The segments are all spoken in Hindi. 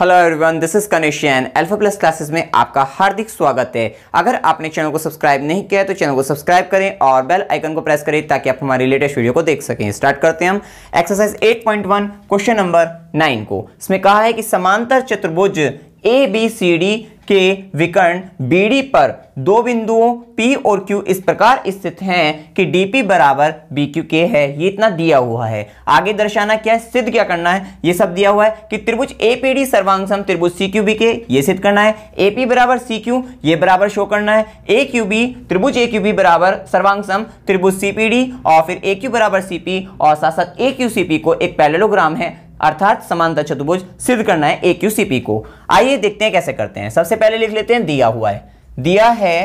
हेलो एवरीवन दिस इज कनेशियन अल्फा प्लस क्लासेस में आपका हार्दिक स्वागत है अगर आपने चैनल को सब्सक्राइब नहीं किया है तो चैनल को सब्सक्राइब करें और बेल आइकन को प्रेस करें ताकि आप हमारी लेटेस्ट वीडियो को देख सकें स्टार्ट करते हैं हम एक्सरसाइज 8.1 क्वेश्चन नंबर 9 को इसमें कहा है कि समांतर चतुर्भुज ए बी सी डी के विकर्ण BD पर दो बिंदुओं P और Q इस प्रकार स्थित हैं कि DP बराबर BQ के है ये इतना दिया हुआ है आगे दर्शाना क्या है सिद्ध क्या करना है ये सब दिया हुआ है कि त्रिभुज APD सर्वांग सम त्रिभुज बी के ये सिद्ध करना है AP बराबर CQ ये बराबर शो करना है AQB त्रिभुज AQB बराबर त्रिभुज सी त्रिभुज CPD और फिर AQ बराबर CP और साथ साथ AQCP को एक पैलेलोग्राम है अर्थात समानता चतुर्भुज सिद्ध करना है ए क्यू सी पी को आइए देखते हैं कैसे करते हैं सबसे पहले लिख लेते हैं दिया हुआ है दिया है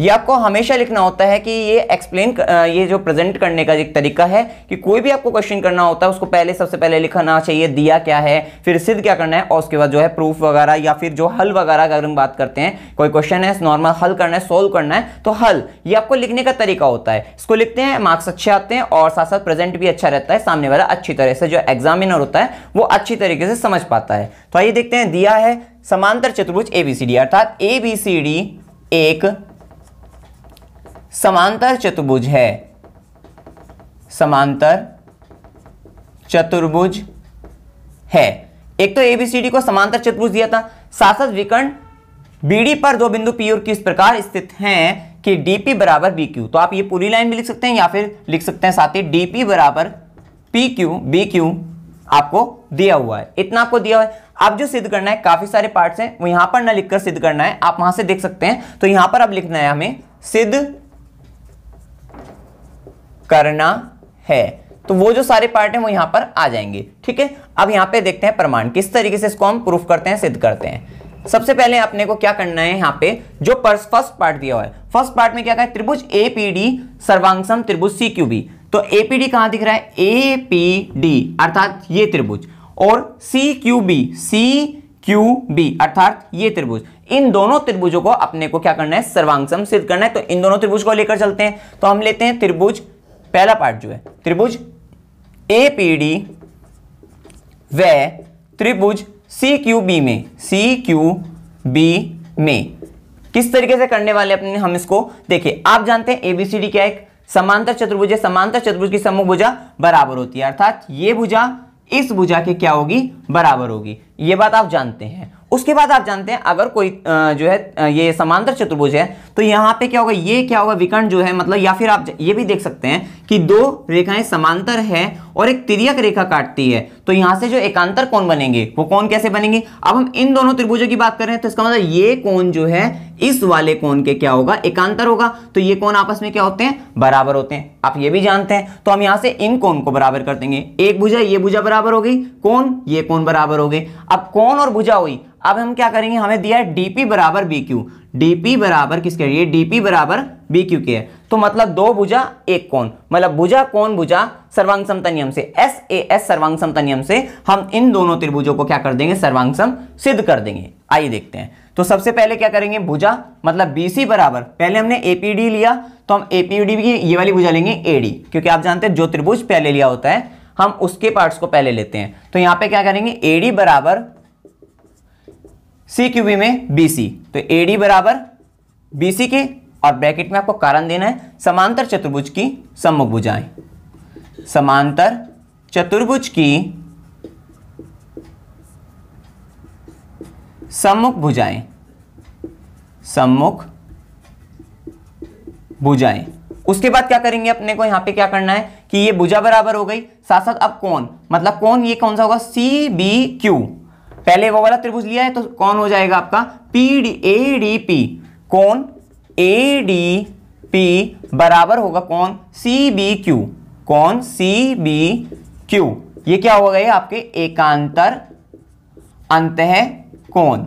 ये आपको हमेशा लिखना होता है कि ये एक्सप्लेन ये जो प्रेजेंट करने का एक तरीका है कि कोई भी आपको क्वेश्चन करना होता है उसको पहले सबसे पहले लिखना चाहिए दिया क्या है फिर सिद्ध क्या करना है और उसके बाद जो है प्रूफ वगैरह या फिर जो हल वगैरह अगर हम बात करते हैं कोई क्वेश्चन है नॉर्मल हल करना है सोल्व करना है तो हल ये आपको लिखने का तरीका होता है इसको लिखते हैं मार्क्स अच्छे आते हैं और साथ साथ प्रेजेंट भी अच्छा रहता है सामने वाला अच्छी तरह से जो एग्जामिनर होता है वो अच्छी तरीके से समझ पाता है तो आइए देखते हैं दिया है समांतर चतुर्भुज एबीसीडी अर्थात एबीसीडी एक समांतर चतुर्भुज है समांतर चतुर्भुज है एक तो एबीसीडी को समांतर चतुर्भुज दिया था साथ साथ विकर्ण बीडी पर दो बिंदु पी और किस प्रकार स्थित हैं कि डीपी बराबर बी क्यू तो आप ये पूरी लाइन भी लिख सकते हैं या फिर लिख सकते हैं साथ ही डीपी बराबर पी क्यू बी क्यू आपको दिया हुआ है इतना आपको दिया हुआ है अब जो सिद्ध करना है काफी सारे पार्ट्स हैं वो यहां पर ना लिखकर सिद्ध करना है आप वहां से देख सकते हैं तो यहां पर अब लिखना है हमें सिद्ध करना है तो वो जो सारे पार्ट हैं वो यहां पर आ जाएंगे ठीक है अब यहां पे देखते हैं प्रमाण किस तरीके से इसको हम प्रूफ करते हैं सिद्ध करते हैं सबसे पहले अपने को क्या करना है यहां पे जो फर्स्ट पार्ट दिया हुआ है फर्स्ट पार्ट में क्या कहा त्रिभुज एपीडी सर्वांगसम त्रिभुज सी क्यू बी तो एपीडी कहां दिख रहा है ए पी डी अर्थात ये त्रिभुज और C Q B C Q B अर्थात ये त्रिभुज इन दोनों त्रिभुजों को अपने को क्या करना है सर्वांगसम सिद्ध करना है तो इन दोनों त्रिभुज को लेकर चलते हैं तो हम लेते हैं त्रिभुज पहला पार्ट जो है त्रिभुज ए पी डी व त्रिभुज सी क्यू बी में सी क्यू बी में किस तरीके से करने वाले अपने हम इसको देखिए आप जानते हैं एबीसीडी क्या है समांतर चतुर्भुज है समांतर चतुर्भुज की समूह भुजा बराबर होती है अर्थात ये भुजा इस भुजा के क्या होगी बराबर होगी ये बात आप जानते हैं उसके बाद आप जानते हैं अगर कोई जो है ये समांतर चतुर्भुज है तो यहाँ पे क्या होगा ये क्या होगा विकर्ण जो है मतलब या फिर आप ये भी देख सकते हैं कि दो रेखाएं समांतर है और एक तिरक रेखा काटती है तो यहां से जो एकांतर कौन बनेंगे वो कौन कैसे बनेंगे अब हम इन दोनों त्रिभुजों की बात कर रहे हैं तो इसका मतलब ये कौन जो है इस वाले कौन के क्या होगा एकांतर होगा तो ये कौन आपस में क्या होते हैं बराबर होते हैं आप ये भी जानते हैं तो हम यहां से इन कौन को बराबर कर देंगे एक भुजा ये भुजा बराबर हो गई कौन ये कौन बराबर हो गए अब कौन और भुजा हुई अब हम क्या करेंगे हमें दिया है डीपी बराबर बी क्यू डीपी बराबर किसके डीपी बराबर बी क्यू के है तो मतलब दो भुजा एक कोण मतलब भुजा कोण भुजा सर्वांग समता नियम से एस ए एस सर्वांग समता नियम से हम इन दोनों त्रिभुजों को क्या कर देंगे सर्वांग सम सिद्ध कर देंगे आइए देखते हैं तो सबसे पहले क्या करेंगे भुजा मतलब बीसी बराबर पहले हमने एपीडी लिया तो हम एपीडी की ये वाली भुजा लेंगे एडी क्योंकि आप जानते हैं जो त्रिभुज पहले लिया होता है हम उसके पार्ट्स को पहले लेते हैं तो यहां पे क्या करेंगे एडी बराबर सी क्यूबी में बीसी तो एडी बराबर बीसी के और ब्रैकेट में आपको कारण देना है समांतर चतुर्भुज की सम्मुख भुजाएं समांतर चतुर्भुज की सम्मुख भुजाएं सम्मुख भुजाएं उसके बाद क्या करेंगे अपने को यहां पे क्या करना है कि ये भुजा बराबर हो गई साथ साथ अब कौन मतलब कौन ये कौन सा होगा सी बी क्यू पहले वो वाला त्रिभुज लिया है तो कौन हो जाएगा आपका P D A D P कौन ए डी पी बराबर होगा कौन सी बी क्यू कौन सी बी क्यू ये क्या होगा ये आपके एकांतर अंत है कौन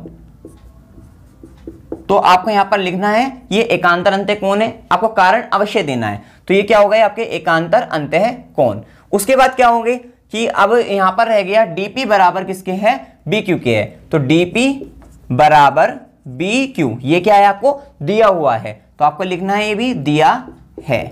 तो आपको यहां पर लिखना है ये एकांतर अंत कौन है आपको कारण अवश्य देना है तो ये क्या होगा ये आपके एकांतर अंत है कौन उसके बाद क्या होंगे कि अब यहां पर रह गया डीपी बराबर किसके है बी क्यू के है तो डीपी बराबर बी क्यू ये क्या है आपको दिया हुआ है तो आपको लिखना है ये भी दिया है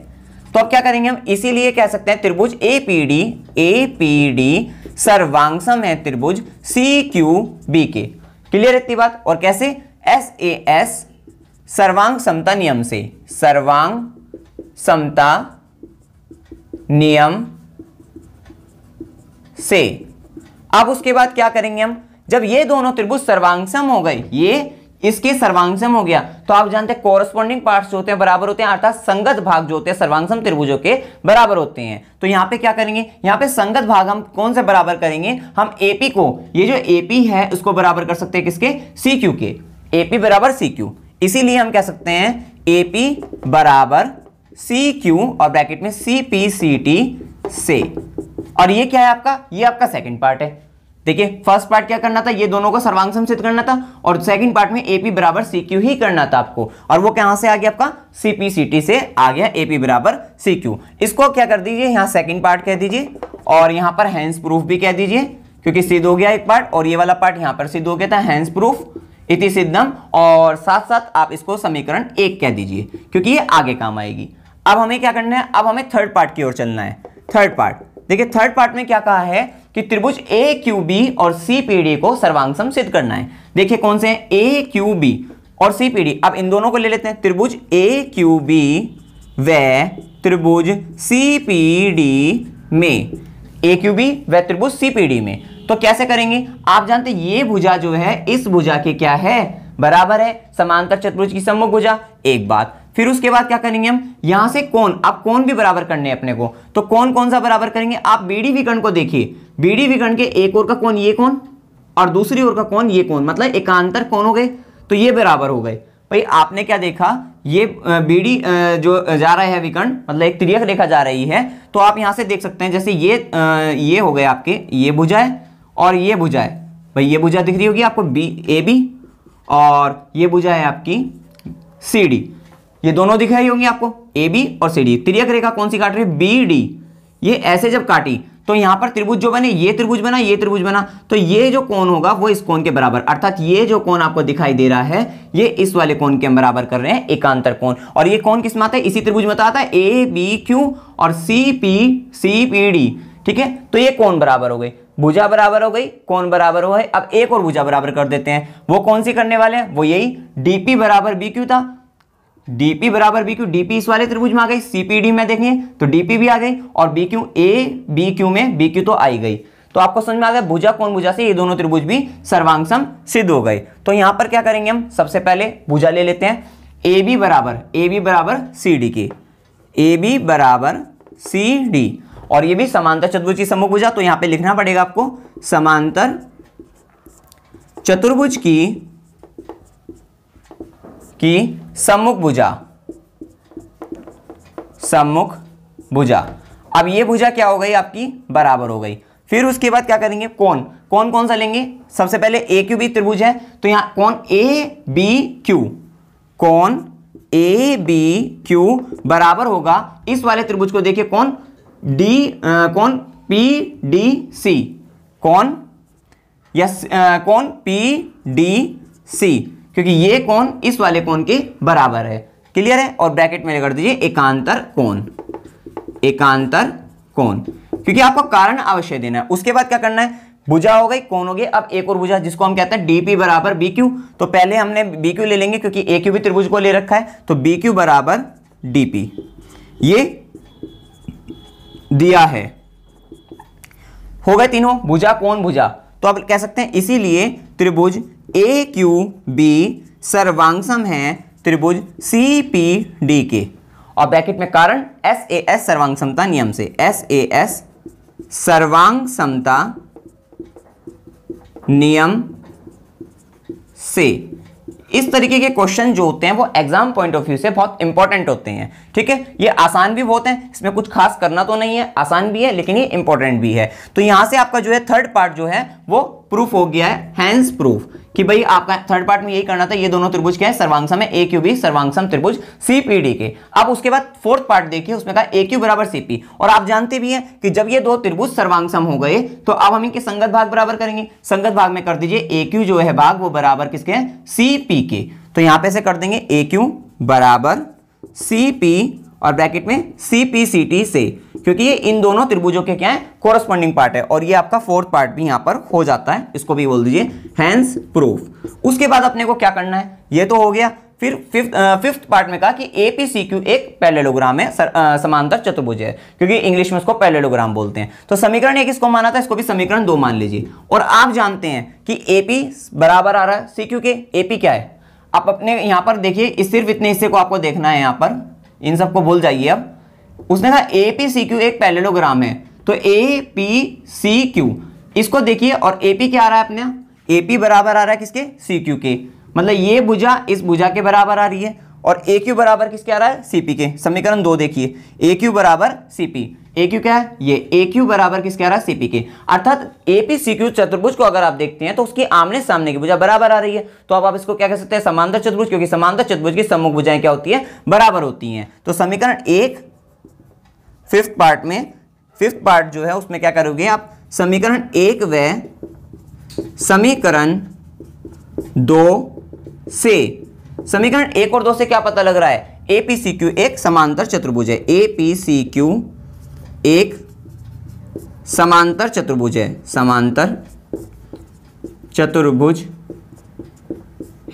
तो अब क्या करेंगे हम इसीलिए कह सकते हैं त्रिभुज A P D A P D सर्वांगसम है त्रिभुज सी क्यू बी के क्लियर इतनी बात और कैसे एस ए एस सर्वांग समता नियम से सर्वांग समता नियम से अब उसके बाद क्या करेंगे हम जब ये दोनों त्रिभुज सर्वांगसम हो गए ये इसके सर्वांगसम हो गया तो आप जानते हैं कोरस्पॉन्डिंग पार्ट जो होते हैं बराबर होते हैं अर्थात संगत भाग जो होते हैं सर्वांगसम त्रिभुजों के बराबर होते हैं तो यहां पे क्या करेंगे यहां पे संगत भाग हम कौन से बराबर करेंगे हम एपी को ये जो एपी है उसको बराबर कर सकते हैं किसके सी क्यू के एपी बराबर सी क्यू इसीलिए हम कह सकते हैं एपी बराबर सी क्यू और ब्रैकेट में सी पी सी टी से और ये क्या है आपका ये आपका सेकेंड पार्ट है देखिए फर्स्ट पार्ट क्या करना था ये दोनों को सर्वांग सिद्ध करना था और सेकंड पार्ट में एपी बराबर सी क्यू ही करना था आपको और वो कहां से आ गया आपका सीपीसीटी से आ गया एपी बराबर सी क्यू इसको क्या कर दीजिए यहां सेकंड पार्ट कह दीजिए और यहां पर हैंस प्रूफ भी कह दीजिए क्योंकि सिद्ध हो गया एक पार्ट और ये वाला पार्ट यहां पर सिद्ध हो गया था हैंस प्रूफ इति सिद्धम और साथ साथ आप इसको समीकरण एक कह दीजिए क्योंकि ये आगे काम आएगी अब हमें क्या करना है अब हमें थर्ड पार्ट की ओर चलना है थर्ड पार्ट देखिए थर्ड पार्ट में क्या कहा है कि त्रिभुज ए क्यू बी और सी पी डी को सर्वांगसम सिद्ध करना है देखिए कौन से ए क्यू बी और सी पी डी अब इन दोनों को ले लेते हैं त्रिभुज ए क्यू बी व त्रिभुज सी पी डी में ए क्यू बी व त्रिभुज सी पी डी में तो कैसे करेंगे आप जानते ये भुजा जो है इस भुजा के क्या है बराबर है समांतर चतुर्भुज की सम्मुख भुजा एक बात फिर उसके बाद क्या करेंगे हम यहां से कौन आप कौन भी बराबर करने अपने को तो कौन कौन सा बराबर करेंगे आप बीडी विकर्ण को देखिए बीडी विकर्ण के एक और का कौन ये कौन और दूसरी ओर का कौन ये कौन मतलब एकांतर कौन हो गए तो ये बराबर हो गए भाई आपने क्या देखा ये बीडी जो जा रहा है विकर्ण मतलब एक त्रियक रेखा जा रही है तो आप यहां से देख सकते हैं जैसे ये ये हो गए आपके ये है और ये है भाई ये भुजा दिख रही होगी आपको बी ए बी और ये भुजा है आपकी सी डी ये दोनों दिखाई होंगी आपको ए बी और सी डी त्रियक रेखा कौन सी काट रही है बी डी ये ऐसे जब काटी तो यहां पर त्रिभुज जो बने ये त्रिभुज बना ये त्रिभुज बना तो ये जो कौन होगा वो इस कौन के बराबर अर्थात ये जो कौन आपको दिखाई दे रहा है ये इस वाले कौन के बराबर कर रहे हैं एकांतर कौन और ये कौन किस में आता है इसी त्रिभुज में तो आता है ए बी क्यू और C P C P D ठीक है तो ये कौन बराबर हो गई भुजा बराबर हो गई कौन बराबर हो गए अब एक और भुजा बराबर कर देते हैं वो कौन सी करने वाले हैं वो यही डीपी बराबर बी क्यू था डीपी बराबर बी क्यू डीपी इस वाले त्रिभुज में आ गई सीपीडी में देखें तो डीपी भी आ गई और B Q A B Q में बी क्यू तो आई गई तो आपको समझ में आ गया भुजा कौन भुजा से ये दोनों त्रिभुज भी सर्वांगसम सिद्ध हो गए तो यहां पर क्या करेंगे हम सबसे पहले भुजा ले लेते हैं ए बी बराबर ए बी बराबर सी डी की ए बी बराबर सी डी और ये भी समांतर चतुर्भुज की सम्मुख भुजा तो यहां पे लिखना पड़ेगा आपको समांतर चतुर्भुज की कि सम्मुख भुजा सम्मुख भुजा अब ये भुजा क्या हो गई आपकी बराबर हो गई फिर उसके बाद क्या करेंगे कौन कौन कौन सा लेंगे सबसे पहले ए क्यू बी त्रिभुज है तो यहां कौन ए बी क्यू कौन ए बी क्यू बराबर होगा इस वाले त्रिभुज को देखिए कौन डी कौन पी डी सी कौन यस आ, कौन पी डी सी क्योंकि ये कौन इस वाले कौन के बराबर है क्लियर है और ब्रैकेट में कर दीजिए एकांतर कौन एकांतर कौन क्योंकि आपको कारण अवश्य देना है उसके बाद क्या करना है भुजा हो गई कौन हो गई अब एक और भुजा जिसको हम कहते हैं डीपी बराबर बी क्यू तो पहले हमने बी क्यू ले लेंगे क्योंकि ए क्यू भी त्रिभुज को ले रखा है तो बी क्यू बराबर डी पी ये दिया है हो गए तीनों भुजा कौन भुजा तो आप कह सकते हैं इसीलिए त्रिभुज ए क्यू बी सर्वांगसम है त्रिभुज सी पी डी के और ब्रैकेट में कारण एस ए एस सर्वांग समता नियम से एस ए एस सर्वांग समता नियम से इस तरीके के क्वेश्चन जो होते हैं वो एग्जाम पॉइंट ऑफ व्यू से बहुत इंपॉर्टेंट होते हैं ठीक है ये आसान भी बहुत हैं इसमें कुछ खास करना तो नहीं है आसान भी है लेकिन ये इंपॉर्टेंट भी है तो यहां से आपका जो है थर्ड पार्ट जो है वो प्रूफ हो गया है हैंस प्रूफ कि भाई आपका थर्ड पार्ट में यही करना था ये दोनों त्रिभुज क्या है सर्वांगसम है ए क्यू बी सर्वांगसम त्रिभुज सीपीडी के अब उसके बाद फोर्थ पार्ट देखिए उसमें कहा ए क्यू बराबर सीपी और आप जानते भी हैं कि जब ये दो त्रिभुज सर्वांगसम हो गए तो अब हम इनके संगत भाग बराबर करेंगे संगत भाग में कर दीजिए ए क्यू जो है भाग वो बराबर किसके हैं सीपी के तो यहां पर से कर देंगे ए क्यू बराबर सीपी और ब्रैकेट में सीपीसीटी से क्योंकि ये इन दोनों त्रिभुजों के क्या है कोरस्पॉन्डिंग पार्ट है और ये आपका फोर्थ पार्ट भी यहां पर हो जाता है इसको भी बोल दीजिए हैंस प्रूफ उसके बाद अपने को क्या करना है ये तो हो गया फिर फिफ्थ फिफ्थ पार्ट में कहा कि ए पी सी क्यू एक पैलेलोग्राम है सर, आ, समांतर चतुर्भुज है क्योंकि इंग्लिश में इसको पैलेलोग्राम बोलते हैं तो समीकरण एक इसको माना था इसको भी समीकरण दो मान लीजिए और आप जानते हैं कि ए पी बराबर आ रहा है सी क्यू के ए पी क्या है आप अपने यहाँ पर देखिए सिर्फ इतने हिस्से को आपको देखना है यहाँ पर इन सबको भूल जाइए अब उसने कहा ए पी सी क्यू एक पैलेलोग्राम है तो ए पी सी क्यू इसको देखिए और ए पी क्या आ रहा है अपने ए पी बराबर आ रहा है किसके सी क्यू के मतलब ये भुजा इस भुजा के बराबर आ रही है और ए क्यू बराबर किसके आ रहा है सी पी के समीकरण दो देखिए ए क्यू बराबर सी पी ए क्यू क्या है ये ए क्यू बराबर किसके आ रहा है सी पी के अर्थात ए पी सी क्यू चतुर्भुज को अगर आप देखते हैं तो उसकी आमने सामने की भुजा बराबर आ रही है तो अब आप इसको क्या कह सकते हैं समांतर चतुर्भुज क्योंकि समांतर चतुर्भुज की सम्मुख भुजाएं क्या होती है बराबर होती हैं तो समीकरण एक फिफ्थ पार्ट में फिफ्थ पार्ट जो है उसमें क्या करोगे आप समीकरण एक व समीकरण दो से समीकरण एक और दो से क्या पता लग रहा है ए पी सी क्यू एक समांतर चतुर्भुज है ए पी सी क्यू एक समांतर चतुर्भुज है समांतर चतुर्भुज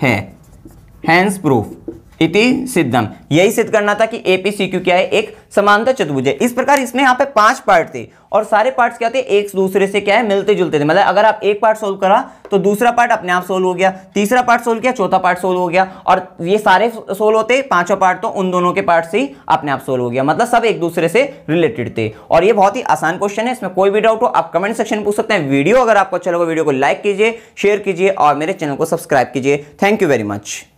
है हैंस प्रूफ इति सिद्धम यही सिद्ध करना था कि ए पी सी क्यू क्या है एक समानता चतुर्भुज है इस प्रकार इसमें यहाँ पे पांच पार्ट थे और सारे पार्ट्स क्या थे एक दूसरे से क्या है मिलते जुलते थे मतलब अगर आप एक पार्ट सोल्व करा तो दूसरा पार्ट अपने आप सोल्व हो गया तीसरा पार्ट सोल्व किया चौथा पार्ट सोल्व हो गया और ये सारे सोल्व होते पांचों पार्ट तो उन दोनों के पार्ट से ही अपने आप सोल्व हो गया मतलब सब एक दूसरे से रिलेटेड थे और ये बहुत ही आसान क्वेश्चन है इसमें कोई भी डाउट हो आप कमेंट सेक्शन में पूछ सकते हैं वीडियो अगर आपको अच्छा लगा वीडियो को लाइक कीजिए शेयर कीजिए और मेरे चैनल को सब्सक्राइब कीजिए थैंक यू वेरी मच